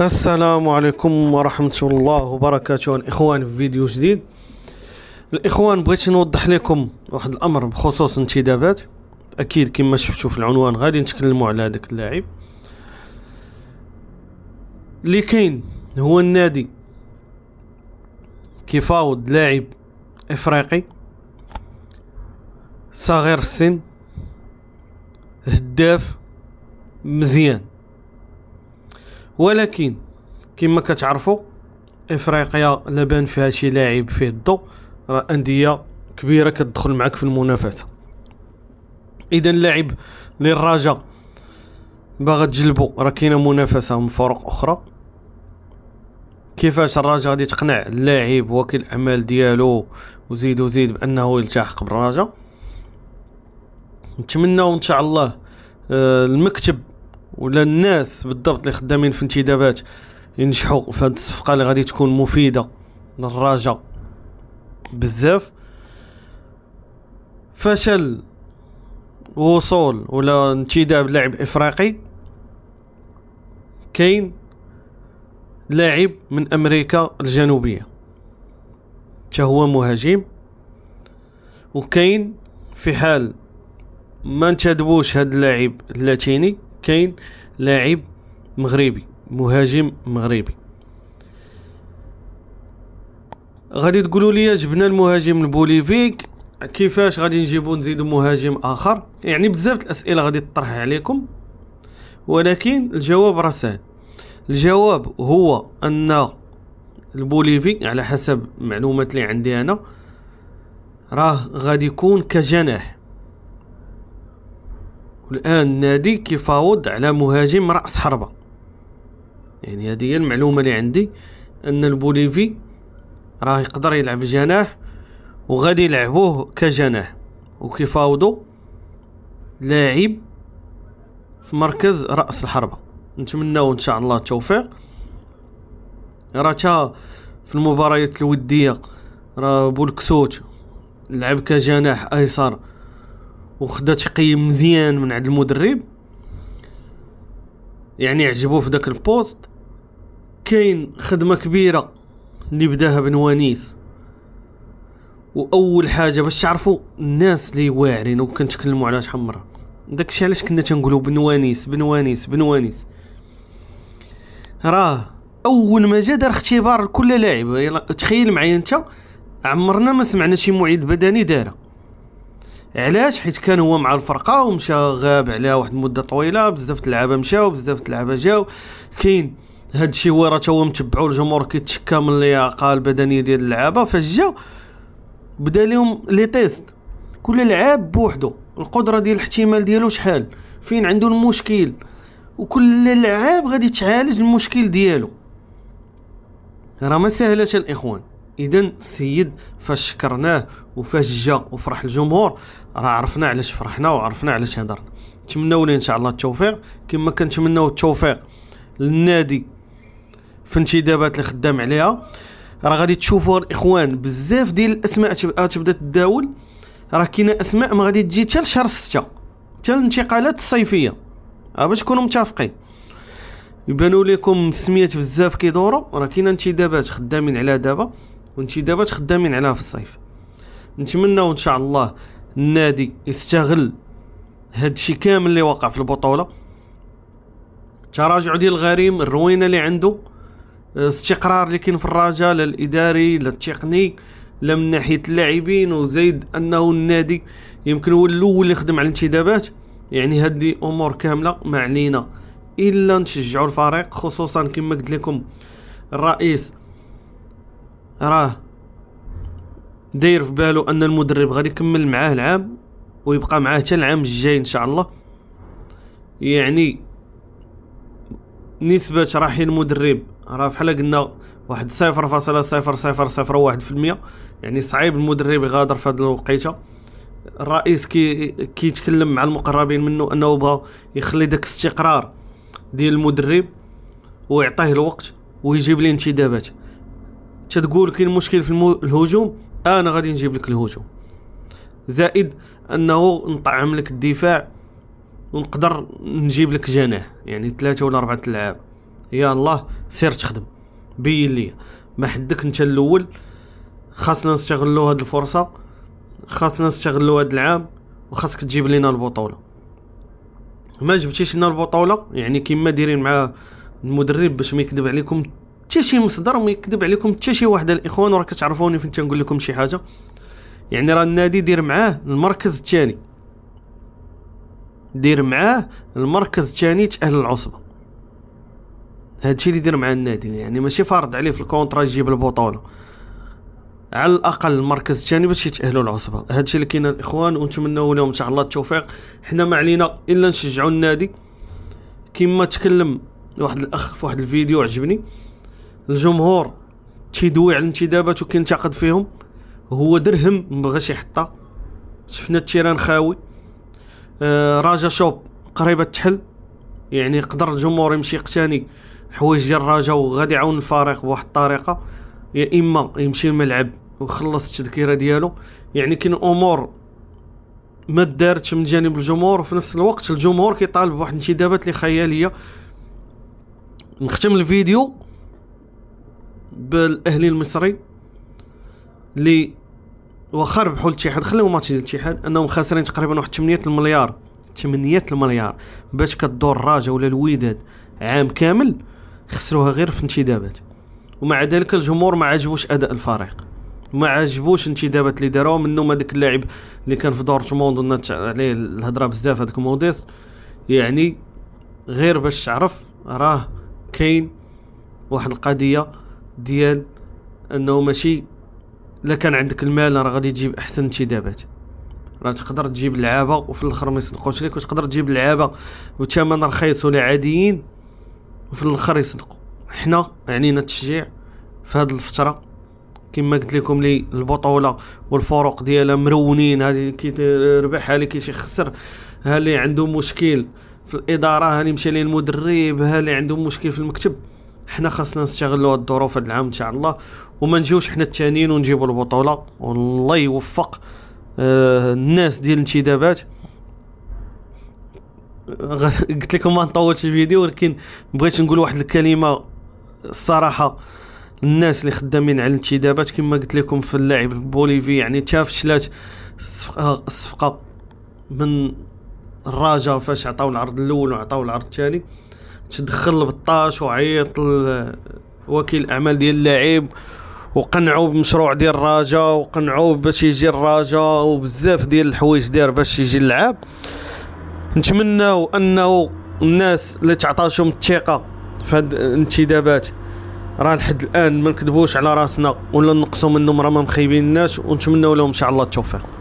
السلام عليكم ورحمة الله وبركاته الإخوان في فيديو جديد الإخوان بغيت نوضح لكم واحد الأمر بخصوص انتدابات أكيد كما شفتوا في العنوان غادي نتكلموا على هذاك اللاعب اللي كاين هو النادي كيفاوض لاعب إفريقي صغير السن هداف مزيان ولكن كما كتعرفوا افريقيا لبان فيها شي لاعب فيه الضو راه انديه كبيره كتدخل معك في المنافسه اذا اللاعب للرجاء باغا تجلبو راه كاينه منافسه من فرق اخرى كيفاش الرجاء غادي تقنع اللاعب وكيل الاعمال ديالو وزيد وزيد بانه يلتحق بالرجاء نتمناو ان شاء الله آه، المكتب ولا الناس بالضبط اللي خدامين في انتدابات ينجحوا في هذه الصفقه اللي غادي تكون مفيده للرجاء بزاف فشل وصول ولا انتداب لاعب افريقي كاين لاعب من امريكا الجنوبيه تا هو مهاجم وكاين في حال ما انتدبوش هاد اللاعب اللاتيني كاين لاعب مغربي مهاجم مغربي غادي تقولوا لي جبنا المهاجم البوليفيك كيفاش غادي نجيبو نزيدو مهاجم اخر يعني بزاف الاسئله غادي تطرح عليكم ولكن الجواب راه الجواب هو ان البوليفي على حسب المعلومات اللي عندي انا راه غادي يكون كجناح والان النادي كيفاوض على مهاجم راس حربه يعني هذه هي المعلومه اللي عندي ان البوليفي راه يقدر يلعب جناح وغادي يلعبوه كجناح وكيفاوضوا لاعب في مركز راس الحربه نتمناو ان شاء الله التوفيق راه في المباريات الوديه راه بولكسوت لعب كجناح ايسر وخدا تقييم مزيان من عند المدرب يعني عجبو في داك البوست كاين خدمه كبيره اللي بداها بنوانيس واول حاجه باش تعرفوا الناس اللي واعرين وكنتكلموا على شحال مره داكشي علاش كنا تنقولوا بنوانيس بنوانيس بنوانيس راه اول ما جا دار اختبار لكل لاعب تخيل معايا انت عمرنا ما سمعنا شي معيد بدني دارها علاش حيت كان هو مع الفرقه ومشى غاب عليها واحد المده طويله بزاف اللعابه مشاو بزاف اللعابه جاو كاين هاد الشيء هو راه هو متبعو الجمهور كيتشكى من اللياقه البدنيه ديال اللعابه فاش جاو بدا لهم لي تيست كل لعاب بوحدو القدره ديال الاحتمال ديالو شحال فين عنده المشكل وكل لعاب غادي تعالج المشكل ديالو راه ما سهلاش الاخوان اذا السيد فاش شكرناه وفاش جا وفرح الجمهور راه عرفنا علاش فرحنا وعرفنا علاش هضرنا نتمنوا ليه ان شاء الله التوفيق كما كنتمنوا التوفيق للنادي في الانتدابات اللي خدام عليها راه غادي تشوفوا الاخوان بزاف ديال الاسماء آه، تبدا تداول راه كاينه اسماء ما غادي تجي حتى لشهر 6 حتى الانتقالات الصيفيه آه، باش تكونوا متفقين يبانوا لكم سميات بزاف كيدوروا راه كاينه انتدابات خدامين عليها دابا دابا خدامين عليها في الصيف نتمناو ان شاء الله النادي يستغل هادشي كامل اللي وقع في البطوله تراجع ديال الغريم الروينه اللي عنده استقرار اللي كاين في الرجاء لا الاداري لا التقني لا من ناحيه اللاعبين وزيد انه النادي يمكن هو الاول اللي خدم على الانتدابات يعني هادي امور كامله ما علينا الا نشجعوا الفريق خصوصا كما قلت لكم الرئيس راه داير في بالو ان المدرب غادي يكمل معاه العام ويبقى معاه حتى العام الجاي ان شاء الله يعني نسبة راحين المدرب راه بحال قلنا واحد صفر فاصلة صفر صفر صفر واحد في المية يعني صعيب المدرب يغادر في هاد الوقيته الرئيس كي كيتكلم مع المقربين منه انه بغا يخلي داك الاستقرار ديال المدرب ويعطيه الوقت ويجيب لي انتدابات تتقول كاين مشكل في الهجوم انا غادي نجيب لك الهجوم زائد انه نطعم لك الدفاع ونقدر نجيب لك جناح يعني ثلاثه ولا اربعه لعاب الله سير تخدم بين لي ما حدك انت الاول خاصنا نستغلوا هاد الفرصه خاصنا نستغلوا هاد العام وخاصك تجيب لنا البطوله ما جبتيش لنا البطوله يعني كما دايرين مع المدرب باش ما يكذب عليكم حتى شي مصدر ما يكذب عليكم حتى شي واحد الاخوان وراه كتعرفوني فين تنقول لكم شي حاجه يعني راه النادي دير معاه المركز الثاني دير معاه المركز الثاني تاهل العصبه هادشي اللي دير مع النادي يعني ماشي فارض عليه في الكونترا يجيب البطوله على الاقل المركز الثاني باش يتاهلوا العصبه هادشي اللي كاين الاخوان ونتمنوا لهم ان شاء الله التوفيق حنا ما علينا الا نشجعوا النادي كما تكلم واحد الاخ في واحد الفيديو عجبني الجمهور تيدوي على الانتدابات وكينتقد فيهم هو درهم مبغاش يحطها شفنا التيران خاوي آه، راجا شوب قريبه تحل يعني يقدر الجمهور يمشي يقتني حوايج ديال راجا وغادي يعاون الفريق بواحد الطريقه يا اما يمشي الملعب وخلص التذكرة ديالو يعني كاين امور ما دارتش من جانب الجمهور وفي نفس الوقت الجمهور كيطالب بواحد الانتدابات اللي خياليه نختم الفيديو بالاهلي المصري اللي واخا ربحوا الاتحاد خليهم ماتش ديال الاتحاد انهم خاسرين تقريبا واحد 8 المليار 8 المليار باش كدور الرجاء ولا الوداد عام كامل خسروها غير في انتدابات ومع ذلك الجمهور ما عجبوش اداء الفريق ما عجبوش الانتدابات اللي داروها منهم هذاك اللاعب اللي كان في دورتموند ونات عليه الهضره بزاف هذاك موديس يعني غير باش تعرف راه كاين واحد القضيه ديال انه ماشي الا كان عندك المال راه غادي تجيب احسن انتدابات راه تقدر تجيب لعابه وفي الاخر ما يصدقوش ليك وتقدر تجيب لعابه بثمن رخيص ولا عاديين وفي الاخر يصدقوا حنا علينا يعني التشجيع في هذه الفتره كما قلت لكم لي البطوله والفروق ديالها مرونين هذه كي ربح هالي كي يخسر هالي عنده مشكل في الاداره هالي مشى للمدرب هالي عنده مشكل في المكتب حنا خاصنا نستغلوا الظروف هاد العام ان شاء الله وما نجيوش حنا التانيين ونجيبوا البطوله والله يوفق آه الناس ديال الانتدابات قلت لكم ما نطولش الفيديو ولكن بغيت نقول واحد الكلمه الصراحه الناس اللي خدامين على الانتدابات كما قلت لكم في اللاعب البوليفي يعني تافشلات الصفقه من الراجا فاش عطاو العرض الاول وعطاو العرض الثاني تدخل البطاش وعيط وكيل الاعمال ديال اللاعب وقنعوا بمشروع ديال الرجاء وقنعوا باش يجي الرجاء وبزاف ديال الحوايج دار باش يجي اللعاب نتمناو انه الناس اللي تعطاشهم الثقه في هاد الانتدابات راه لحد الان ما نكذبوش على راسنا ولا نقصوا منهم راه ما مخيبيناش ونتمناو لهم ان شاء الله التوفيق